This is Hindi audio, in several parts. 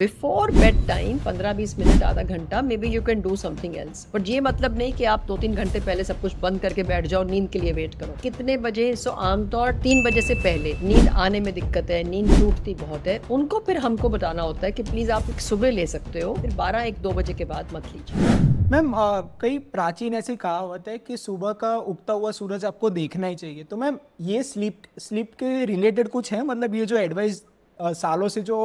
बिफोर बेड टाइम 15-20 मिनट आधा घंटा maybe you can do something else but ये मतलब नहीं कि आप दो तीन घंटे पहले सब कुछ बंद करके बैठ जाओ नींद के लिए वेट करो कितने बजे सो आमतौर तीन बजे से पहले नींद आने में दिक्कत है नींद टूटती बहुत है उनको फिर हमको बताना होता है कि प्लीज आप एक सुबह ले सकते हो फिर बारह एक दो बजे के बाद मत लीजिए मैम कई प्राचीन ऐसी कहावत है कि सुबह का उगता हुआ सूरज आपको देखना ही चाहिए तो मैम ये स्लीप स्लीप के रिलेटेड कुछ है मतलब ये जो एडवाइस सालों से जो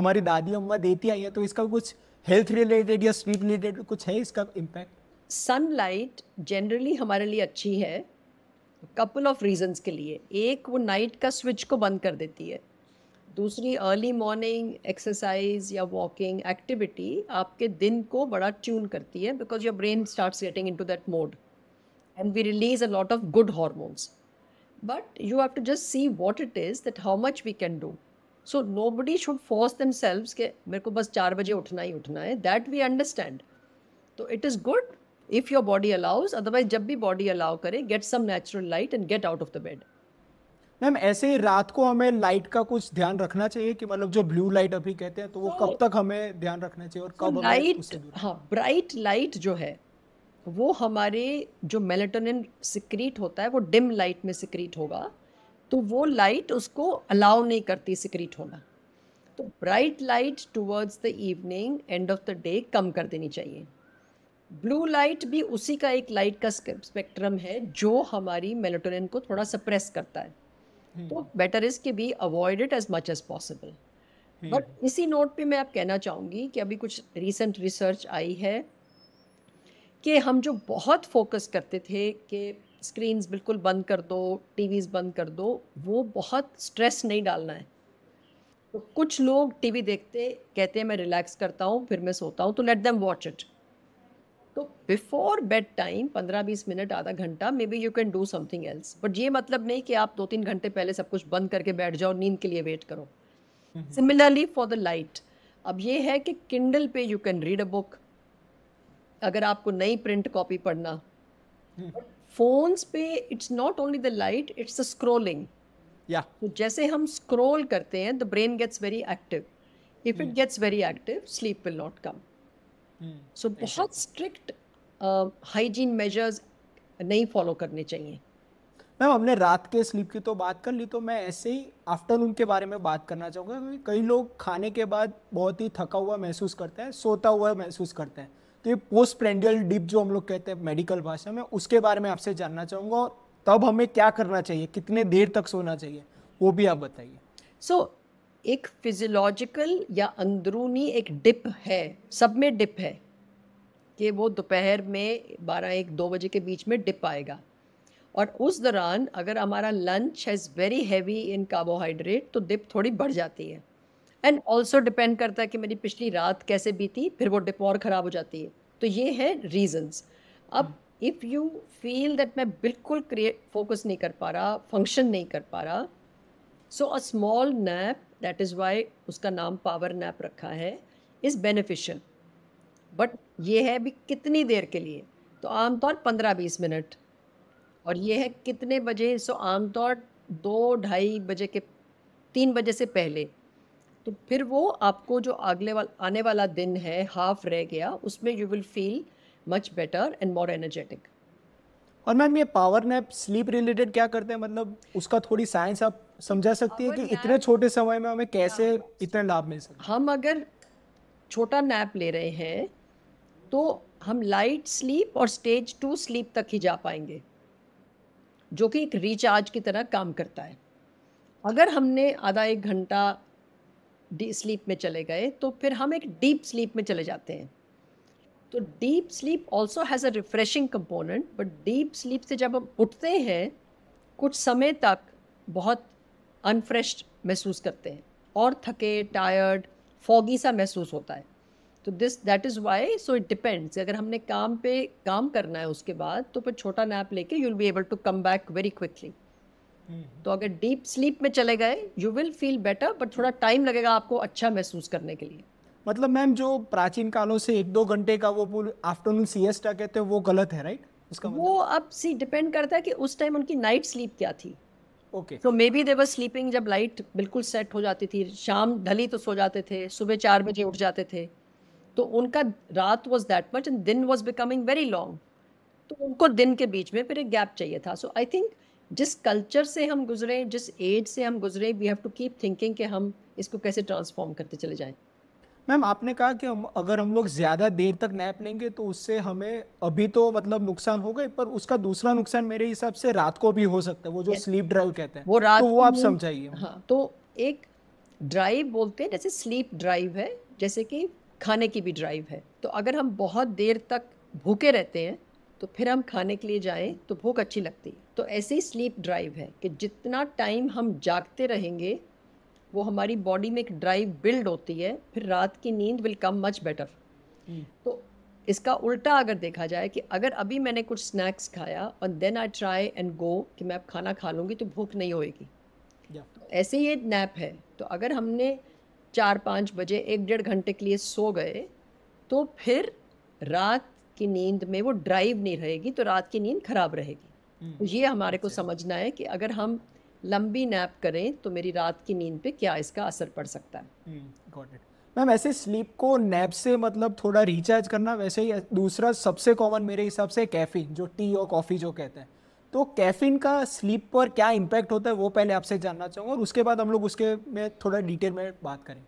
हमारी दादी अम्मा देती आई है तो इसका कुछ हेल्थ रिलेटेड या स्लीप रिलेटेड कुछ है इसका इम्पैक्ट सनलाइट जनरली हमारे लिए अच्छी है कपल ऑफ रीजंस के लिए एक वो नाइट का स्विच को बंद कर देती है दूसरी अर्ली मॉर्निंग एक्सरसाइज या वॉकिंग एक्टिविटी आपके दिन को बड़ा ट्यून करती है because your brain starts getting into that mode and we release a lot of good hormones but you have to just see what it is that how much we can do so nobody should force themselves के मेरे को बस चार बजे उठना ही उठना है दैट वी अंडरस्टैंड तो it is good if your body allows otherwise जब भी बॉडी अलाउ करे get some natural light and get out of the bed ma'am ऐसे ही रात को हमें लाइट का कुछ ध्यान रखना चाहिए कि मतलब जो ब्लू लाइट अभी कहते हैं तो वो so, कब तक हमें ध्यान रखना चाहिए और कब लाइट हाँ ब्राइट लाइट जो है वो हमारे जो मेलेटोनिन सिक्रीट होता है वो डिम लाइट में सिक्रीट होगा तो वो लाइट उसको अलाउ नहीं करती सिक्रीट होना तो bright light towards the evening end of the day कम कर देनी चाहिए ब्लू लाइट भी उसी का एक लाइट का स्पेक्ट्रम है जो हमारी मेलेटोनिन को थोड़ा सप्रेस करता है हम्म। तो बेटर इज के be avoid it as much as possible but इसी नोट पे मैं आप कहना चाहूँगी कि अभी कुछ रिसेंट रिसर्च आई है कि हम जो बहुत फोकस करते थे कि स्क्रीन्स बिल्कुल बंद कर दो टीवीज़ बंद कर दो वो बहुत स्ट्रेस नहीं डालना है तो कुछ लोग टीवी देखते कहते हैं मैं रिलैक्स करता हूँ फिर मैं सोता हूँ तो लेट देम वॉच इट तो बिफोर बेड टाइम पंद्रह बीस मिनट आधा घंटा maybe you can do something else but ये मतलब नहीं कि आप दो तीन घंटे पहले सब कुछ बंद करके बैठ जाओ नींद के लिए वेट करो सिमिलरली फॉर द लाइट अब ये है कि किंडल पे you can read a book अगर आपको नई प्रिंट कॉपी पढ़ना हम्म। फोन्स पे it's not only the light it's the scrolling या जैसे हम स्क्रोल करते हैं the brain gets very active if it gets very active sleep will not come so बहुत स्ट्रिक्ट हाइजीन मेजर्स नहीं फॉलो करने चाहिए मैम हमने रात के स्लीप की तो बात कर ली तो मैं ऐसे ही आफ्टरनून के बारे में बात करना चाहूँगा क्योंकि कई लोग खाने के बाद बहुत ही थका हुआ महसूस करते हैं सोता हुआ महसूस करते हैं तो ये पोस्ट प्लेंडियल डिप जो हम लोग कहते हैं मेडिकल भाषा में उसके बारे में आपसे जानना चाहूँगा और तब हमें क्या करना चाहिए कितने देर तक सोना चाहिए वो भी आप बताइए सो so, एक फिजियोलॉजिकल या अंदरूनी एक डिप है सब में डिप है कि वो दोपहर में बारह एक दो बजे के बीच में डिप आएगा और उस दौरान अगर हमारा lunch has very heavy in carbohydrate तो डिप थोड़ी बढ़ जाती है एंड ऑल्सो डिपेंड करता है कि मेरी पिछली रात कैसे बीती फिर वो डिप और ख़राब हो जाती है तो ये है रीजंस अब इफ़ यू फील दैट मैं बिल्कुल क्रिएट फोकस नहीं कर पा रहा फंक्शन नहीं कर पा रहा so a small nap that is why उसका नाम पावर नैप रखा है इज़ बेनिफिशियल बट ये है भी कितनी देर के लिए तो आमतौर पंद्रह बीस मिनट और ये है कितने बजे सो आमतौर दो ढाई बजे के तीन बजे से पहले तो फिर वो आपको जो अगले वाला आने वाला दिन है हाफ रह गया उसमें you will feel much better and more energetic और मैम ये पावर नैप स्लीप रिलेटेड क्या करते हैं मतलब उसका थोड़ी साइंस आप समझा सकती है कि इतने छोटे समय में हमें कैसे हाँ, इतना लाभ मिल सकता हम अगर छोटा नैप ले रहे हैं तो हम लाइट स्लीप और स्टेज टू स्लीप तक ही जा पाएंगे जो कि एक रिचार्ज की तरह काम करता है अगर हमने आधा एक घंटा डी स्लीप में चले गए तो फिर हम एक डीप स्लीप में चले जाते हैं तो deep sleep also has a refreshing component but deep sleep से जब हम उठते हैं कुछ समय तक बहुत अनफ्रेश महसूस करते हैं और थके टायर्ड फॉगी सा महसूस होता है तो this that is why so it depends अगर हमने काम पे काम करना है उसके बाद तो फिर छोटा नैप लेके you will be able to come back very quickly हम्म। तो अगर डीप स्लीप में चले गए you will feel better but थोड़ा टाइम लगेगा आपको अच्छा महसूस करने के लिए मतलब मैम जो प्राचीन कालों से एक दो घंटे का वो आफ्टरनून सिएस्टा कहते हैं वो गलत है राइट उसका मतलब। वो अब सी डिपेंड करता है कि उस टाइम उनकी नाइट स्लीप क्या थी ओके तो मे बी देवर स्लीपिंग जब लाइट बिल्कुल सेट हो जाती थी शाम ढली तो सो जाते थे सुबह चार बजे उठ जाते थे तो उनका रात वॉज दैट मच एंड दिन वॉज बिकमिंग वेरी लॉन्ग तो उनको दिन के बीच में फिर एक गैप चाहिए था सो आई थिंक जिस कल्चर से हम गुजरे जिस एज से हम गुजरे we have to keep thinking कि हम इसको कैसे ट्रांसफॉर्म करते चले जाएं मैम आपने कहा कि हम अगर हम लोग ज़्यादा देर तक नैप लेंगे तो उससे हमें अभी तो मतलब नुकसान होगा पर उसका दूसरा नुकसान मेरे हिसाब से रात को भी हो सकता है वो जो स्लीप ड्राइव कहते हैं वो रात तो वो आप समझाइए हाँ तो एक ड्राइव बोलते हैं जैसे स्लीप ड्राइव है जैसे कि खाने की भी ड्राइव है तो अगर हम बहुत देर तक भूखे रहते हैं तो फिर हम खाने के लिए जाएं तो भूख अच्छी लगती है तो ऐसे ही स्लीप ड्राइव है कि जितना टाइम हम जागते रहेंगे वो हमारी बॉडी में एक ड्राइव बिल्ड होती है फिर रात की नींद विल कम मच बेटर तो इसका उल्टा अगर देखा जाए कि अगर अभी मैंने कुछ स्नैक्स खाया और then I try and go कि मैं अब खाना खा लूँगी तो भूख नहीं होएगी तो ऐसे ही एक नैप है तो अगर हमने चार पाँच बजे एक डेढ़ घंटे के लिए सो गए तो फिर रात की नींद में वो ड्राइव नहीं रहेगी तो रात की नींद खराब रहेगी तो ये हमारे को अच्छा। समझना है कि अगर हम लंबी नैप करें तो मेरी रात की नींद पे क्या इसका असर पड़ सकता है हम्म, मैम ऐसे स्लीप को नैप से मतलब थोड़ा रिचार्ज करना वैसे ही दूसरा सबसे कॉमन मेरे हिसाब से कैफीन जो टी और कॉफ़ी जो कहते हैं तो कैफीन का स्लीप पर क्या इम्पैक्ट होता है वो पहले आपसे जानना चाहूँगा और उसके बाद हम लोग उसके में थोड़ा डिटेल में बात करें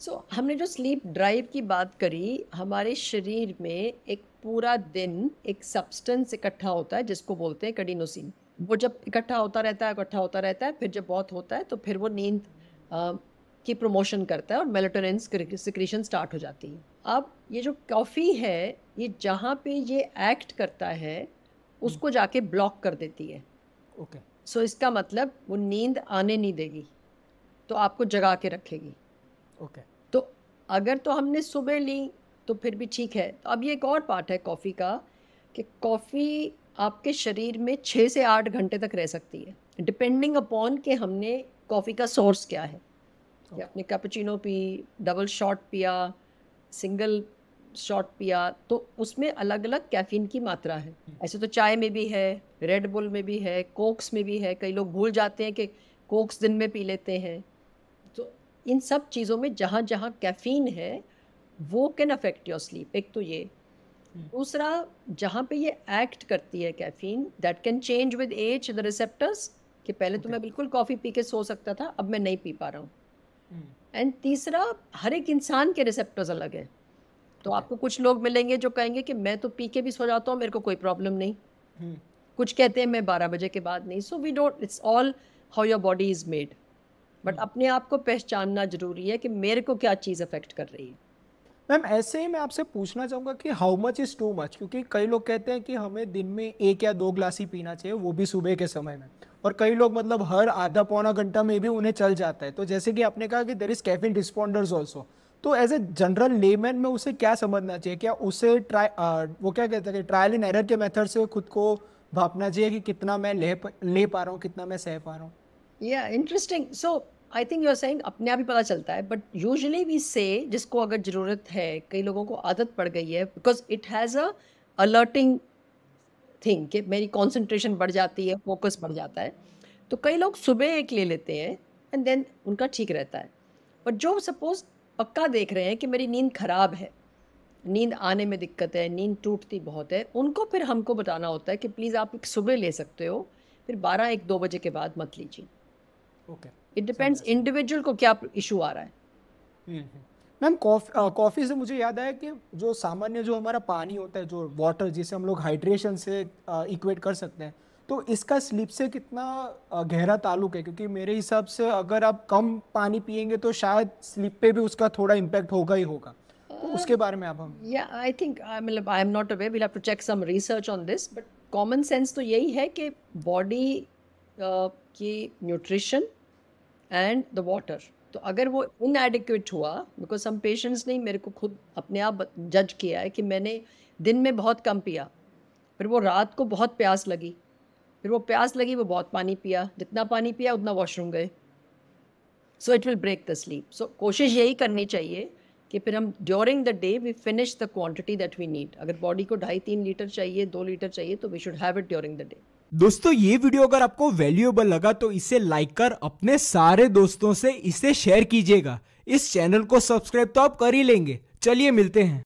सो so, हमने जो स्लीप ड्राइव की बात करी हमारे शरीर में एक पूरा दिन एक सब्सटेंस इकट्ठा होता है जिसको बोलते हैं कडिनोसिन वो जब इकट्ठा होता रहता है इकट्ठा होता रहता है फिर जब बहुत होता है तो फिर वो नींद की प्रमोशन करता है और मेलेटोनिन सिक्रीशन स्टार्ट हो जाती है अब ये जो कॉफ़ी है ये जहाँ पे ये एक्ट करता है उसको जाके ब्लॉक कर देती है ओके okay. सो so, इसका मतलब वो नींद आने नहीं देगी तो आपको जगा के रखेगी ओके तो अगर तो हमने सुबह ली तो फिर भी ठीक है तो अब ये एक और पार्ट है कॉफ़ी का कि कॉफ़ी आपके शरीर में छः से आठ घंटे तक रह सकती है डिपेंडिंग अपॉन कि हमने कॉफ़ी का सोर्स क्या है okay. आपने कैपचिनो पी डबल शॉट पिया सिंगल शॉट पिया तो उसमें अलग अलग कैफीन की मात्रा है हम्म। ऐसे तो चाय में भी है रेड बुल में भी है कोक्स में भी है कई लोग भूल जाते हैं कि कोक्स दिन में पी लेते हैं इन सब चीज़ों में जहाँ जहाँ कैफीन है वो कैन अफेक्ट योर स्लीप एक तो ये हम्म। दूसरा जहाँ पे ये एक्ट करती है caffeine that can change with age the receptors कि पहले तो मैं बिल्कुल कॉफ़ी पी के सो सकता था अब मैं नहीं पी पा रहा हूँ एंड हम्म। hmm. तीसरा हर एक इंसान के रिसेप्टर्स अलग है तो okay. आपको कुछ लोग मिलेंगे जो कहेंगे कि मैं तो पी के भी सो जाता हूँ मेरे को कोई प्रॉब्लम नहीं hmm. कुछ कहते हैं मैं बारह बजे के बाद नहीं so we don't it's all how your body is made but hmm. अपने आप को पहचानना ज़रूरी है कि मेरे को क्या चीज़ अफेक्ट कर रही है मैम ऐसे ही मैं आपसे पूछना चाहूँगा कि how much is too much क्योंकि कई लोग कहते हैं कि हमें दिन में एक या दो ग्लास ही पीना चाहिए वो भी सुबह के समय में और कई लोग मतलब हर आधा पौना घंटा में भी उन्हें चल जाता है तो जैसे कि आपने कहा कि there is caffeine responders also तो एज ए जनरल लेमैन में उसे क्या समझना चाहिए क्या उसे ट्राई वो क्या कहते हैं ट्रायल इन एरर के मेथड से खुद को भापना चाहिए कि कितना मैं ले ले पा रहा हूँ कितना मैं सह पा रहा हूँ या interesting so I think you are saying अपने आप ही पता चलता है बट यूजली वी से जिसको अगर ज़रूरत है कई लोगों को आदत पड़ गई है because it has a alerting thing कि मेरी कॉन्सेंट्रेशन बढ़ जाती है फोकस बढ़ जाता है तो कई लोग सुबह एक ले लेते हैं एंड देन उनका ठीक रहता है बट जो सपोज पक्का देख रहे हैं कि मेरी नींद ख़राब है नींद आने में दिक्कत है नींद टूटती बहुत है उनको फिर हमको बताना होता है कि प्लीज़ आप एक सुबह ले सकते हो फिर बारह एक दो बजे के बाद मत लीजिए okay okay. It depends individual को क्या इशू आ रहा है हम्म, हम्म. मैम कॉफ़ी कॉफ़ी से मुझे याद आया कि जो सामान्य जो हमारा पानी होता है जो वाटर जिसे हम लोग हाइड्रेशन से इक्वेट कर सकते हैं तो इसका स्लिप से कितना गहरा ताल्लुक है क्योंकि मेरे हिसाब से अगर आप कम पानी पियेंगे तो शायद स्लिप पे भी उसका थोड़ा इम्पैक्ट होगा ही होगा तो उसके uh, बारे में आप हम या आई थिंक मतलब I am not aware we'll have to check some research on this but common sense तो यही है कि बॉडी uh, की न्यूट्रिशन एंड द वाटर तो अगर वो इनएडिक्वेट हुआ बिकॉज सम पेशेंट्स ने मेरे को खुद अपने आप जज किया है कि मैंने दिन में बहुत कम पिया फिर वो रात को बहुत प्यास लगी फिर वो प्यास लगी वो बहुत पानी पिया जितना पानी पिया उतना वॉशरूम गए so it will break the sleep so कोशिश यही करनी चाहिए कि फिर हम during the day we finish the quantity that we need अगर बॉडी को ढाई तीन लीटर चाहिए दो लीटर चाहिए तो we should have it during the day दोस्तों ये वीडियो अगर आपको वैल्यूएबल लगा तो इसे लाइक कर अपने सारे दोस्तों से इसे शेयर कीजिएगा इस चैनल को सब्सक्राइब तो आप कर ही लेंगे चलिए मिलते हैं